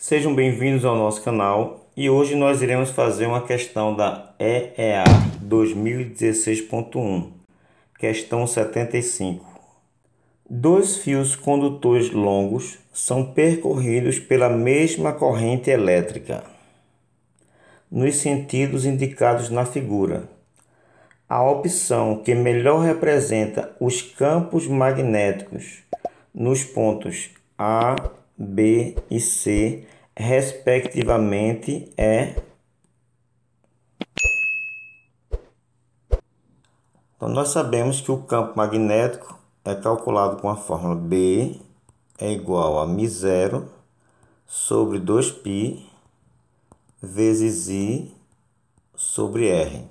Sejam bem-vindos ao nosso canal e hoje nós iremos fazer uma questão da EEA 2016.1, questão 75. Dois fios condutores longos são percorridos pela mesma corrente elétrica, nos sentidos indicados na figura. A opção que melhor representa os campos magnéticos nos pontos A, B e C, respectivamente, é. Então, nós sabemos que o campo magnético é calculado com a fórmula B é igual a μ0 sobre 2π vezes I sobre R,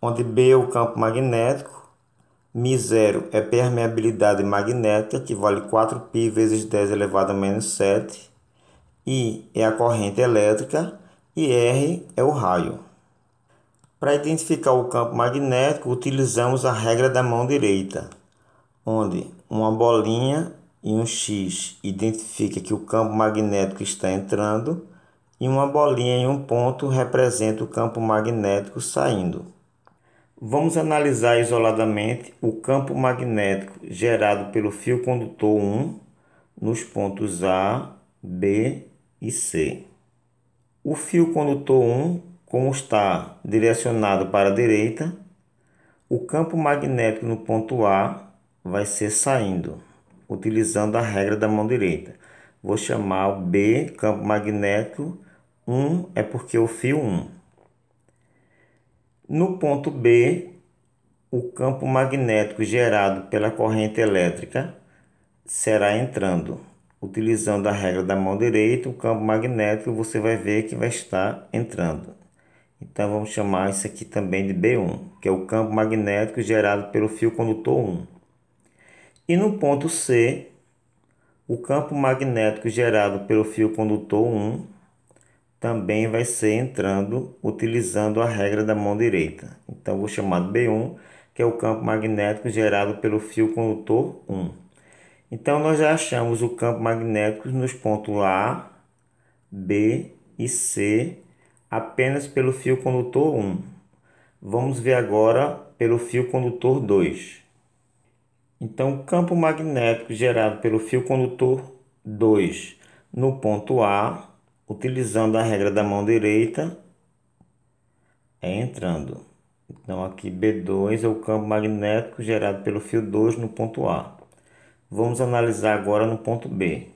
onde B é o campo magnético Mi0 é permeabilidade magnética, que vale 4π vezes 10 elevado a menos 7. I é a corrente elétrica e R é o raio. Para identificar o campo magnético, utilizamos a regra da mão direita, onde uma bolinha e um X identifica que o campo magnético está entrando e uma bolinha e um ponto representa o campo magnético saindo. Vamos analisar isoladamente o campo magnético gerado pelo fio condutor 1 nos pontos A, B e C. O fio condutor 1, como está direcionado para a direita, o campo magnético no ponto A vai ser saindo, utilizando a regra da mão direita. Vou chamar o B campo magnético 1 é porque é o fio 1. No ponto B, o campo magnético gerado pela corrente elétrica será entrando. Utilizando a regra da mão direita, o campo magnético você vai ver que vai estar entrando. Então vamos chamar isso aqui também de B1, que é o campo magnético gerado pelo fio condutor 1. E no ponto C, o campo magnético gerado pelo fio condutor 1 também vai ser entrando utilizando a regra da mão direita. Então, vou chamar de B1, que é o campo magnético gerado pelo fio condutor 1. Então, nós já achamos o campo magnético nos pontos A, B e C apenas pelo fio condutor 1. Vamos ver agora pelo fio condutor 2. Então, o campo magnético gerado pelo fio condutor 2 no ponto A utilizando a regra da mão direita, é entrando. Então aqui B2 é o campo magnético gerado pelo fio 2 no ponto A. Vamos analisar agora no ponto B.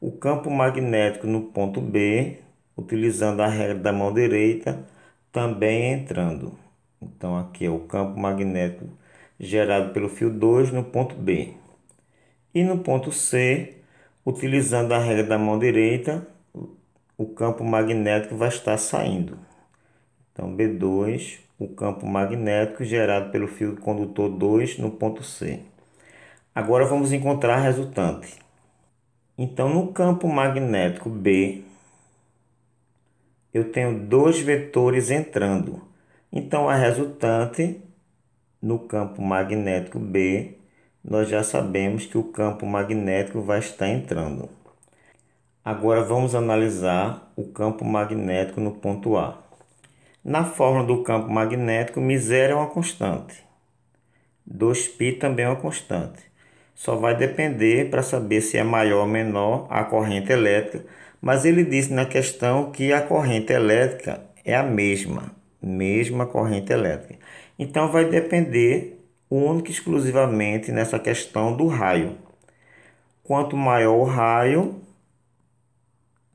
O campo magnético no ponto B, utilizando a regra da mão direita, também é entrando. Então aqui é o campo magnético gerado pelo fio 2 no ponto B. E no ponto C, utilizando a regra da mão direita, o campo magnético vai estar saindo. Então, B2, o campo magnético gerado pelo fio condutor 2 no ponto C. Agora vamos encontrar a resultante. Então, no campo magnético B, eu tenho dois vetores entrando. Então, a resultante no campo magnético B, nós já sabemos que o campo magnético vai estar entrando. Agora vamos analisar o campo magnético no ponto A. Na fórmula do campo magnético, miséria é uma constante. 2π também é uma constante. Só vai depender para saber se é maior ou menor a corrente elétrica, mas ele disse na questão que a corrente elétrica é a mesma, mesma corrente elétrica. Então vai depender única e exclusivamente nessa questão do raio. Quanto maior o raio,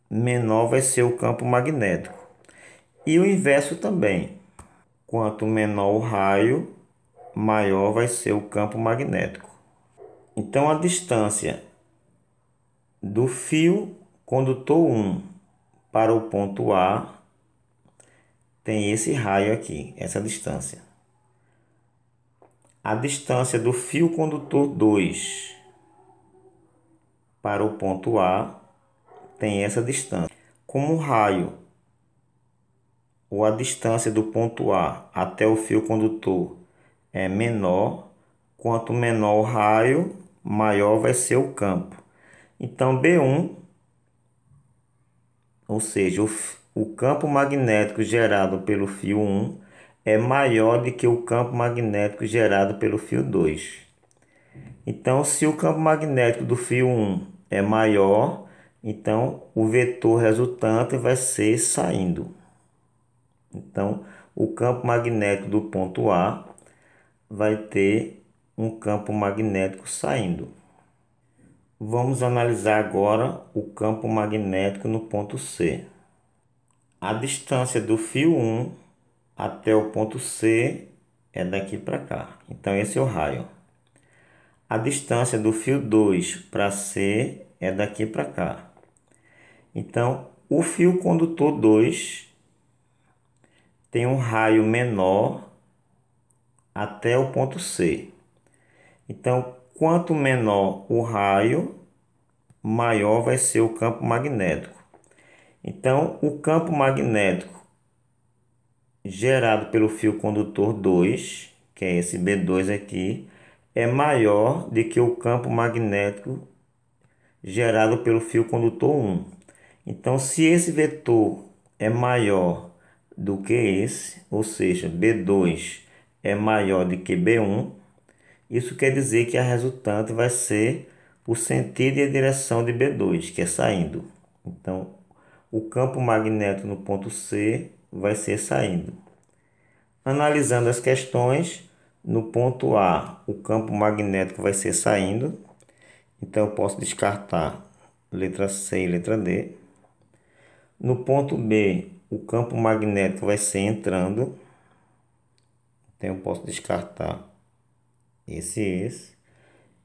menor vai ser o campo magnético. E o inverso também. Quanto menor o raio, maior vai ser o campo magnético. Então a distância do fio condutor 1 para o ponto A tem esse raio aqui, essa distância. A distância do fio condutor 2 para o ponto A tem essa distância. Como o raio ou a distância do ponto A até o fio condutor é menor, quanto menor o raio, maior vai ser o campo. Então, B1, ou seja, o, o campo magnético gerado pelo fio 1 é maior do que o campo magnético gerado pelo fio 2. Então, se o campo magnético do fio 1 é maior, então, o vetor resultante vai ser saindo. Então, o campo magnético do ponto A vai ter um campo magnético saindo. Vamos analisar agora o campo magnético no ponto C. A distância do fio 1 até o ponto C é daqui para cá. Então esse é o raio. A distância do fio 2 para C é daqui para cá. Então, o fio condutor 2 tem um raio menor até o ponto C. Então, quanto menor o raio, maior vai ser o campo magnético. Então, o campo magnético gerado pelo fio condutor 2, que é esse B2 aqui, é maior do que o campo magnético gerado pelo fio condutor 1. Então, se esse vetor é maior do que esse, ou seja, B2 é maior do que B1, isso quer dizer que a resultante vai ser o sentido e a direção de B2, que é saindo. Então, o campo magnético no ponto C vai ser saindo. Analisando as questões, no ponto A, o campo magnético vai ser saindo. Então, eu posso descartar letra C e letra D. No ponto B, o campo magnético vai ser entrando. Então, eu posso descartar esse e esse.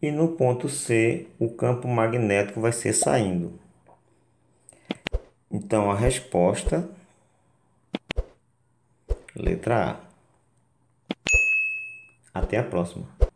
E no ponto C, o campo magnético vai ser saindo. Então, a resposta, letra A. Até a próxima.